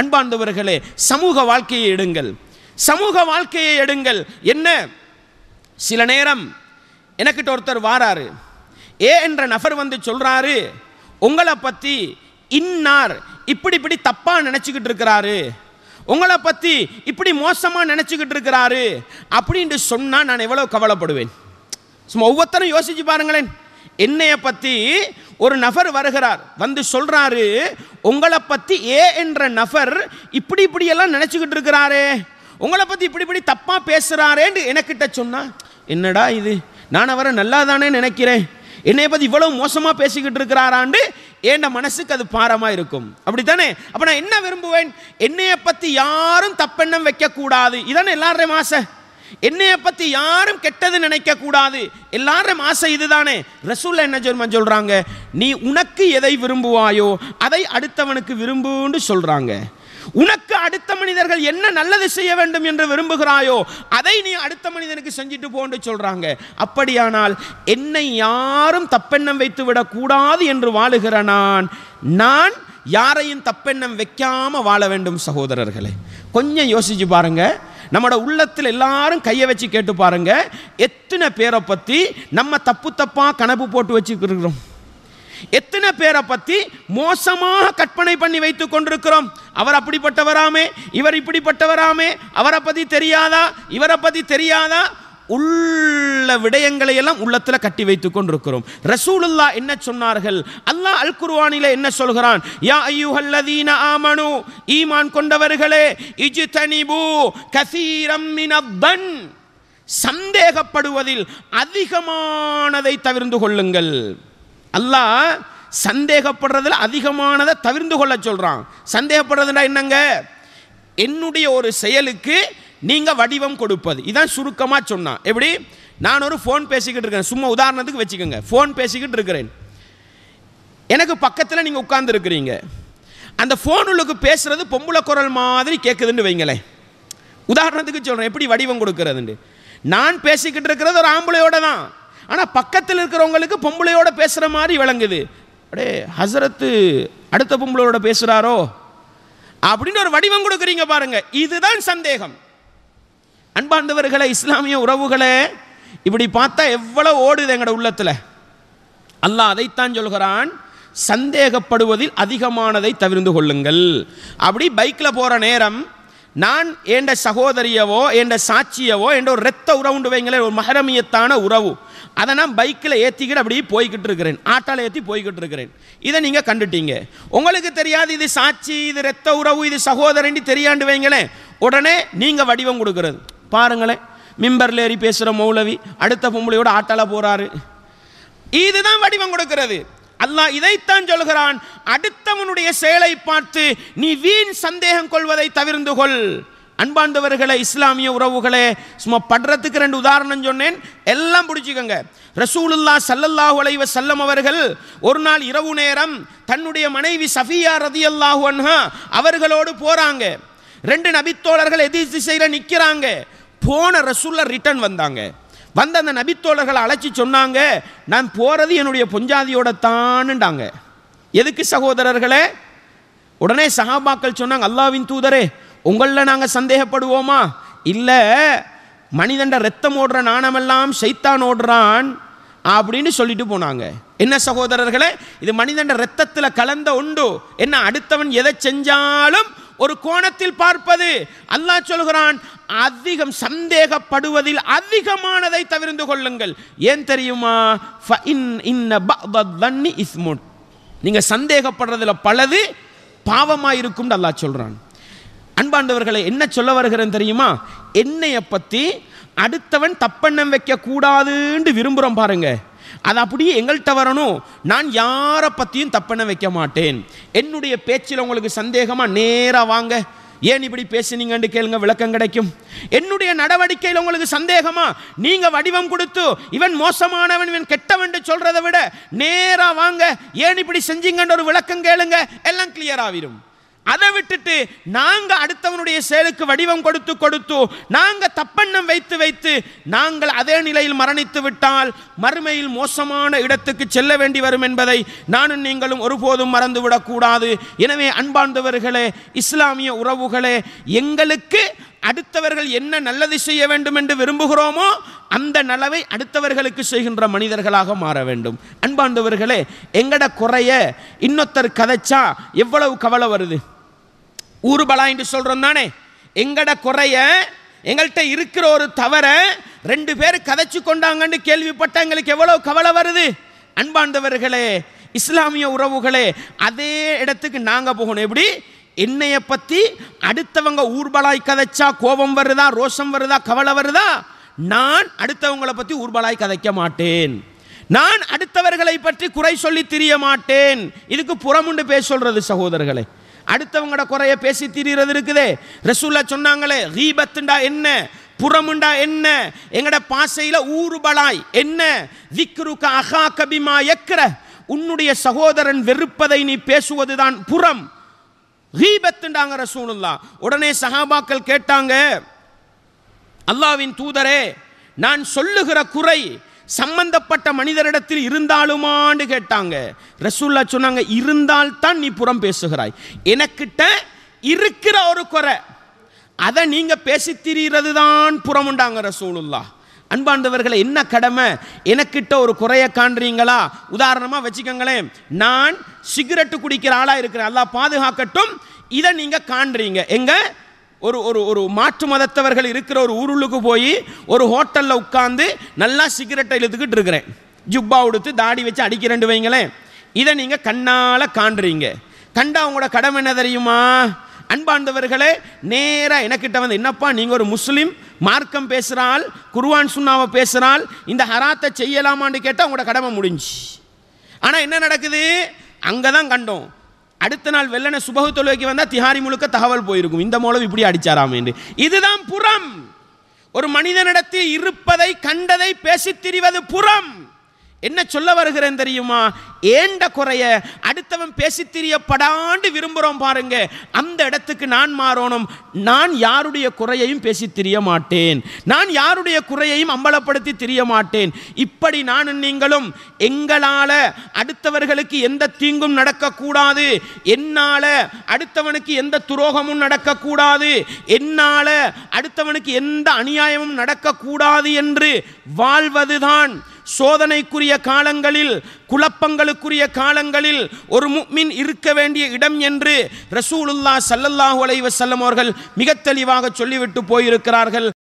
அன்பார்ந்தவர்களே சமூக வாழ்க்கையை எடுங்கள் சமூக வாழ்க்கையை எடுங்கள் என்ன சில நேரம் எனக்கிட்ட ஒருத்தர் வாராரு ஏ என்ற நபர் வந்து சொல்கிறாரு உங்களை பற்றி இன்னார் இப்படி இப்படி தப்பாக நினச்சிக்கிட்டு இருக்கிறாரு உங்களை பற்றி இப்படி மோசமாக நினச்சிக்கிட்டு இருக்கிறாரு அப்படின்ட்டு சொன்னால் நான் எவ்வளோ கவலைப்படுவேன் சும்மா ஒவ்வொருத்தரும் யோசிச்சு பாருங்களேன் என்னைய பற்றி ஒரு நபர் வருகிறார் வந்து சொல்கிறாரு உங்களை பற்றி ஏ என்ற நபர் இப்படி இப்படியெல்லாம் நினச்சிக்கிட்டு இருக்கிறாரே உங்களை பற்றி இப்படி இப்படி தப்பாக பேசுகிறாரேன்னு எனக்கிட்ட சொன்னா என்னடா இது நான் அவரை நல்லா தானே நினைக்கிறேன் என்னைய பற்றி இவ்வளவு மோசமாக பேசிக்கிட்டு இருக்கிறாராண்டு ஏண்ட மனசுக்கு அது பாரமாக இருக்கும் அப்படித்தானே அப்போ நான் என்ன விரும்புவேன் என்னைய பற்றி யாரும் தப்பெண்ணம் வைக்கக்கூடாது இதானே எல்லாரையும் ஆசை என்னைய பற்றி யாரும் கெட்டது நினைக்கக்கூடாது எல்லாரும் ஆசை இதுதானே ரசூல் என்ன சொல்கிறாங்க நீ உனக்கு எதை விரும்புவாயோ அதை அடுத்தவனுக்கு விரும்புன்னு சொல்கிறாங்க உனக்கு அடுத்த மனிதர்கள் என்ன நல்லது செய்ய வேண்டும் என்று விரும்புகிறாயோ அதை நீ அடுத்த மனிதனுக்கு செஞ்சுட்டு போன்று சொல்றாங்க அப்படியானால் என்னை யாரும் தப்பெண்ணம் வைத்து விடக்கூடாது என்று வாழுகிற நான் நான் யாரையும் தப்பெண்ணம் வைக்காம வாழ வேண்டும் சகோதரர்களே கொஞ்சம் யோசிச்சு பாருங்கள் நம்மளோட உள்ளத்தில் எல்லாரும் கையை வச்சு கேட்டு பாருங்க எத்தனை பேரை பற்றி நம்ம தப்பு தப்பாக கனவு போட்டு வச்சுருக்கிறோம் எத்தனை பேரை பற்றி மோசமாக கற்பனை பண்ணி வைத்து கொண்டிருக்கிறோம் அவர் அப்படிப்பட்டவராமே இவர் இப்படிப்பட்டவராமே அவரை பற்றி தெரியாதா இவரை பற்றி தெரியாதா உள்ள விடயங்களை எல்லாம் உள்ளத்தில் கட்டி வைத்துக் கொண்டிருக்கிறோம் ரசூலுல்லா என்ன சொன்னார்கள் அல்லாஹ் அல் குருவானில என்ன சொல்கிறான் யா ஐயுஹல்லதீன ஆமனு ஈமான் கொண்டவர்களே இஜ்தனிபு கசீரம் மினத்தன் சந்தேகப்படுவதில் அதிகமானதை தவிர்ந்து கொள்ளுங்கள் அல்லாஹ் சந்தேகப்படுறதில் அதிகமானதை தவிர்ந்து கொள்ள சொல்கிறான் சந்தேகப்படுறதுனா என்னங்க என்னுடைய ஒரு செயலுக்கு நீங்கள் வடிவம் கொடுப்பது இதான் சுருக்கமாக சொன்னான் எப்படி நான் ஒரு ஃபோன் பேசிக்கிட்டு இருக்கேன் சும்மா உதாரணத்துக்கு வச்சுக்கோங்க ஃபோன் பேசிக்கிட்டு இருக்கிறேன் எனக்கு பக்கத்தில் நீங்கள் உட்கார்ந்துருக்கிறீங்க அந்த உள்ளுக்கு பேசுகிறது பொம்பளை குரல் மாதிரி கேட்குதுன்னு வைங்களேன் உதாரணத்துக்கு சொல்கிறேன் எப்படி வடிவம் கொடுக்கறதுண்டு நான் பேசிக்கிட்டு இருக்கிறது ஒரு ஆம்பளையோட தான் ஆனால் பக்கத்தில் இருக்கிறவங்களுக்கு பொம்பளையோட பேசுகிற மாதிரி விளங்குது அடே ஹசரத்து அடுத்த பொம்பளையோட பேசுகிறாரோ அப்படின்னு ஒரு வடிவம் கொடுக்குறீங்க பாருங்கள் இதுதான் சந்தேகம் அன்பார்ந்தவர்களை இஸ்லாமிய உறவுகளே இப்படி பார்த்தா எவ்வளோ ஓடுது எங்களோட உள்ளத்தில் அல்லாஹ் அதைத்தான் சொல்கிறான் சந்தேகப்படுவதில் அதிகமானதை தவிர்ந்து கொள்ளுங்கள் அப்படி பைக்கில் போகிற நேரம் நான் ஏண்ட சகோதரியவோ ஏண்ட சாட்சியவோ என்ற ஒரு ரத்த உறவுண்டு வைங்களே ஒரு மகரமியத்தான உறவு அதை நான் பைக்கில் ஏற்றிக்கிட்டு அப்படி போய்கிட்டு இருக்கிறேன் ஆட்டால் ஏற்றி போய்கிட்டு இருக்கிறேன் இதை நீங்கள் கண்டுட்டீங்க உங்களுக்கு தெரியாது இது சாட்சி இது ரத்த உறவு இது சகோதரன் தெரியாண்டு வைங்களேன் உடனே நீங்கள் வடிவம் கொடுக்குறது பாருங்களேன் மிம்பரில் ஏறி பேசுகிற மௌலவி அடுத்த பொம்பளையோட ஆட்டால போகிறாரு இதுதான் வடிவம் கொடுக்கிறது அல்லாஹ் இதைத்தான் சொல்கிறான் அடுத்தவனுடைய செயலை பார்த்து நீ வீண் சந்தேகம் கொள்வதை தவிர்ந்து கொள் அன்பார்ந்தவர்களே இஸ்லாமிய உறவுகளே சும்மா படுறதுக்கு ரெண்டு உதாரணம் சொன்னேன் எல்லாம் பிடிச்சிக்கோங்க ரசூலுல்லா சல்லல்லாஹு அலைவ செல்லம் அவர்கள் ஒரு நாள் இரவு நேரம் தன்னுடைய மனைவி சஃபியா ரதி அல்லாஹு அவர்களோடு போகிறாங்க ரெண்டு நபித்தோழர்கள் எதிர் திசையில் நிற்கிறாங்க போன ரசூலில் ரிட்டர்ன் வந்தாங்க வந்த அந்த நபித்தோழர்களை அழைச்சி சொன்னாங்க நான் போகிறது என்னுடைய பொஞ்சாதியோட தானுண்டாங்க எதுக்கு சகோதரர்களே உடனே சஹாபாக்கள் சொன்னாங்க அல்லாவின் தூதரே உங்களில் நாங்கள் சந்தேகப்படுவோமா இல்லை மனிதண்ட ரத்தம் ஓடுற நாணமெல்லாம் சைத்தான் ஓடுறான் அப்படின்னு சொல்லிட்டு போனாங்க என்ன சகோதரர்களே இது மனிதண்ட ரத்தத்தில் கலந்த உண்டு என்ன அடுத்தவன் எதை செஞ்சாலும் ஒரு கோணத்தில் பார்ப்பது அல்லாஹ் சொல்கிறான் அதிகம் சந்தேகப்படுவதில் அதிகமானதை தவிர்ந்து கொள்ளுங்கள் ஏன் தெரியுமா நீங்க நீங்கள் சந்தேகப்படுறதுல பலது பாவமாக இருக்கும்னு அல்லாஹ் சொல்கிறான் அன்பாண்டவர்களை என்ன சொல்ல வருகிறேன் தெரியுமா என்னைய பற்றி அடுத்தவன் தப்பெண்ணம் கூடாதுன்னு விரும்புகிறோம் பாருங்கள் அது அப்படியே எங்கள்கிட்ட வரணும் நான் யாரை பற்றியும் தப்பெண்ண வைக்க மாட்டேன் என்னுடைய பேச்சில் உங்களுக்கு சந்தேகமாக நேராக வாங்க ஏன் இப்படி பேசுனீங்கன்னு கேளுங்க விளக்கம் கிடைக்கும் என்னுடைய நடவடிக்கையில் உங்களுக்கு சந்தேகமா நீங்க வடிவம் கொடுத்து இவன் மோசமானவன் இவன் கெட்டவன் சொல்றதை விட நேரா வாங்க ஏன் இப்படி செஞ்சீங்கன்னு ஒரு விளக்கம் கேளுங்க எல்லாம் கிளியர் ஆகிரும் அதை விட்டுட்டு நாங்க அடுத்தவனுடைய செயலுக்கு வடிவம் கொடுத்து கொடுத்து நாங்க தப்பெண்ணம் வைத்து வைத்து நாங்கள் அதே நிலையில் மரணித்து விட்டால் மறுமையில் மோசமான இடத்துக்கு செல்ல வேண்டி வரும் என்பதை நானும் நீங்களும் ஒருபோதும் மறந்துவிடக்கூடாது எனவே அன்பார்ந்தவர்களே இஸ்லாமிய உறவுகளே எங்களுக்கு அடுத்தவர்கள் என்ன நல்லது செய்ய வேண்டும் என்று விரும்புகிறோமோ அந்த நலவை அடுத்தவர்களுக்கு செய்கின்ற மனிதர்களாக மாற வேண்டும் அன்பார்ந்தவர்களே எங்கட குறைய இன்னொத்தர் கதைச்சா எவ்வளவு கவலை வருது ஊறுபலா என்று சொல்கிறோம் தானே எங்கட குறைய எங்கள்கிட்ட இருக்கிற ஒரு தவற ரெண்டு பேர் கதைச்சு கொண்டாங்கன்னு கேள்விப்பட்ட எங்களுக்கு எவ்வளோ கவலை வருது அன்பாண்டவர்களே இஸ்லாமிய உறவுகளே அதே இடத்துக்கு நாங்கள் போகணும் எப்படி என்னைய பற்றி அடுத்தவங்க ஊர்பலாய் கதைச்சா கோபம் வருதா ரோஷம் வருதா கவலை வருதா நான் அடுத்தவங்களை பற்றி ஊர்பலாய் கதைக்க மாட்டேன் நான் அடுத்தவர்களை பற்றி குறை சொல்லி திரிய மாட்டேன் இதுக்கு புறமுண்டு பேச சொல்கிறது சகோதரர்களே அடுத்தவங்கட குறைய பேசி திரிகிறது இருக்குதே ரசூல்லா சொன்னாங்களே ஹீபத்துண்டா என்ன புறமுண்டா என்ன எங்கட பாசையில ஊறுபலாய் என்ன விக்ருக அகா கபிமா எக்கிற உன்னுடைய சகோதரன் வெறுப்பதை நீ பேசுவதுதான் புறம் ஹீபத்துண்டாங்க ரசூலுல்லா உடனே சஹாபாக்கள் கேட்டாங்க அல்லாவின் தூதரே நான் சொல்லுகிற குறை சம்பந்தப்பட்ட மனிதரிடத்தில் இருந்தாலுமான்னு கேட்டாங்க ரசூல்லா சொன்னாங்க இருந்தால்தான் நீ புறம் பேசுகிறாய் எனக்கிட்ட இருக்கிற ஒரு குறை அதை நீங்கள் பேசி திரிகிறது தான் புறமுண்டாங்க ரசூலுல்லா அன்பாண்டவர்களை என்ன கடமை எனக்கிட்ட ஒரு குறைய காண்றீங்களா உதாரணமாக வச்சுக்கோங்களேன் நான் சிகரெட்டு குடிக்கிற ஆளாக இருக்கிறேன் அல்லா பாதுகாக்கட்டும் இதை நீங்கள் காண்றீங்க எங்கள் ஒரு ஒரு ஒரு மாற்று மதத்தவர்கள் இருக்கிற ஒரு ஊருளுக்கு போய் ஒரு ஹோட்டலில் உட்காந்து நல்லா சிகரெட்டை இழுத்துக்கிட்டு இருக்கிறேன் ஜுப்பா உடுத்து தாடி வச்சு அடிக்கிறேன் வைங்களேன் இதை நீங்கள் கண்ணால் காண்றீங்க கண்டா உங்களோட கடமை என்ன தெரியுமா அன்பாண்டவர்களே நேராக எனக்கிட்ட வந்து என்னப்பா நீங்கள் ஒரு முஸ்லீம் மார்க்கம் பேசுகிறாள் குருவான் சுண்ணாவை பேசுகிறாள் இந்த ஹராத்தை செய்யலாமான்னு கேட்டால் உங்களோட கடமை முடிஞ்சு ஆனால் என்ன நடக்குது அங்கே தான் கண்டோம் அடுத்த நாள் வெள்ளன சுபகு தொழுவைக்கு வந்தால் திஹாரி முழுக்க தகவல் போயிருக்கும் இந்த மூலம் இப்படி அடித்தாராம் என்று இதுதான் புறம் ஒரு மனிதனிடத்தில் இருப்பதை கண்டதை பேசித் திரிவது புறம் என்ன சொல்ல வருகிறேன் தெரியுமா ஏண்ட குறைய அடுத்தவன் பேசி திரியப்படாண்டு விரும்புகிறோம் பாருங்க அந்த இடத்துக்கு நான் மாறணும் நான் யாருடைய குறையையும் பேசி திரிய மாட்டேன் நான் யாருடைய குறையையும் அம்பலப்படுத்தி திரிய மாட்டேன் இப்படி நான் நீங்களும் எங்களால் அடுத்தவர்களுக்கு எந்த தீங்கும் நடக்கக்கூடாது என்னால் அடுத்தவனுக்கு எந்த துரோகமும் நடக்கக்கூடாது என்னால் அடுத்தவனுக்கு எந்த அநியாயமும் நடக்கக்கூடாது என்று வாழ்வதுதான் சோதனைக்குரிய காலங்களில் குழப்பங்களுக்குரிய காலங்களில் ஒரு முக்மின் இருக்க வேண்டிய இடம் என்று ரசூலுல்லா சல்லல்லாஹு அலைவசல்லம் அவர்கள் மிக தெளிவாக சொல்லிவிட்டு போயிருக்கிறார்கள்